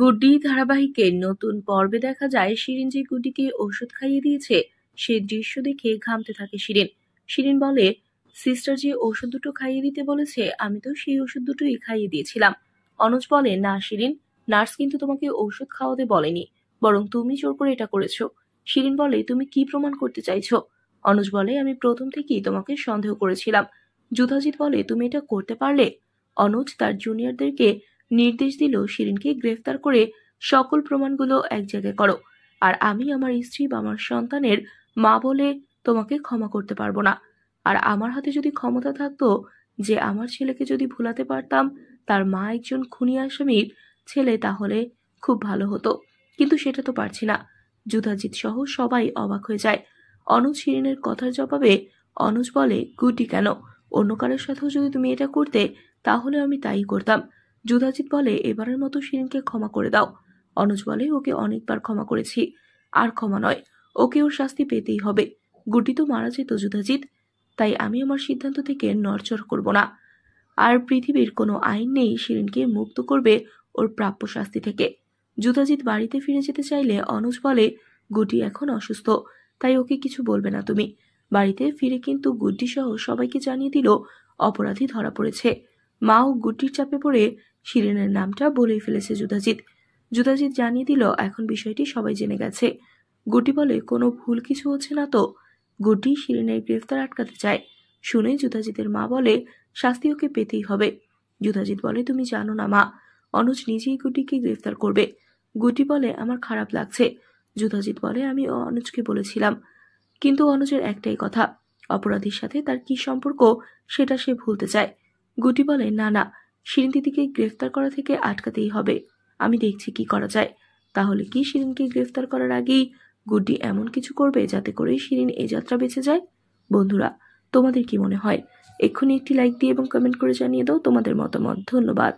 গুড্ডি ধারাবাহিকের নতুন পর্বে দেখা যায় শিরিন যে গুড্ডিকে ওষুধ খাইয়ে দিয়েছে সেই দৃশ্য দেখে ঘামতে থাকে শিরিন শিরিন বলে সিস্টার যে ওষুধ দুটো খাইয়ে দিতে বলেছে আমি তো সেই ওষুধ দুটোই খাইয়ে দিয়েছিলাম অনুজ বলে না শিরিন নার্স কিন্তু তোমাকে ওষুধ খাওয়াতে বলেনি বরং তুমি জোর করে এটা করেছো শিরিন বলে তুমি কি প্রমাণ করতে চাইছো অনুজ বলে আমি প্রথম থেকেই তোমাকে সন্দেহ করেছিলাম যুধাজিৎ বলে তুমি এটা করতে পারলে অনুজ তার জুনিয়রদেরকে নির্দেশ দিল শিরিনকে গ্রেফতার করে সকল প্রমাণগুলো এক জায়গায় করো আর আমি আমার স্ত্রী বা আমার সন্তানের মা বলে তোমাকে ক্ষমা করতে পারবো না আর আমার হাতে যদি ক্ষমতা থাকতো যে আমার ছেলেকে যদি ভুলাতে পারতাম তার মা একজন খুনি আসামির ছেলে তাহলে খুব ভালো হতো কিন্তু সেটা তো পারছি না যুধাজিৎ সহ সবাই অবাক হয়ে যায় অনুজ শিরিনের কথার জবাবে অনুজ বলে গুটি কেন অন্য কারোর সাথেও যদি তুমি এটা করতে তাহলে আমি তাই করতাম যুধাজিৎ বলে এবারের মতো শিরিনকে ক্ষমা করে দাও অনুজ বলে ওকে অনেকবার ক্ষমা করেছি আর ক্ষমা নয় ওকে ওর শাস্তি পেতেই হবে গুটি তো মারা যেত যুধাজিৎ তাই আমি আমার সিদ্ধান্ত থেকে নড়চড় করব না আর পৃথিবীর কোনো আইন নেই শিরিনকে মুক্ত করবে ওর প্রাপ্য শাস্তি থেকে যুধাজিৎ বাড়িতে ফিরে যেতে চাইলে অনুজ বলে গুটি এখন অসুস্থ তাই ওকে কিছু বলবে না তুমি বাড়িতে ফিরে কিন্তু গুড্ডি সহ সবাইকে জানিয়ে দিল অপরাধী ধরা পড়েছে মা ও গুড্ডির চাপে পড়ে শিরিনের নামটা বলেই ফেলেছে যুধাজিৎ যুধাজিৎ জানিয়ে দিল এখন বিষয়টি সবাই জেনে গেছে গুটি বলে কোনো ভুল কিছু হচ্ছে না তো গুটি শিরিনের গ্রেফতার আটকাতে চায় শুনে যুধাজিতের মা বলে শাস্তি ওকে পেতেই হবে যুধাজিৎ বলে তুমি জানো না মা অনুজ নিজেই গুটিকে গ্রেফতার করবে গুটি বলে আমার খারাপ লাগছে যুধাজিৎ বলে আমি অনুজকে বলেছিলাম কিন্তু অনুজের একটাই কথা অপরাধীর সাথে তার কি সম্পর্ক সেটা সে ভুলতে চায় গুটি বলে না না শিরিন দিদিকে গ্রেফতার করা থেকে আটকাতেই হবে আমি দেখছি কি করা যায় তাহলে কি শিরিনকে গ্রেফতার করার আগেই গুড্ডি এমন কিছু করবে যাতে করে শিরিন এ যাত্রা বেঁচে যায় বন্ধুরা তোমাদের কি মনে হয় এক্ষুনি একটি লাইক দিয়ে এবং কমেন্ট করে জানিয়ে দাও তোমাদের মতামত ধন্যবাদ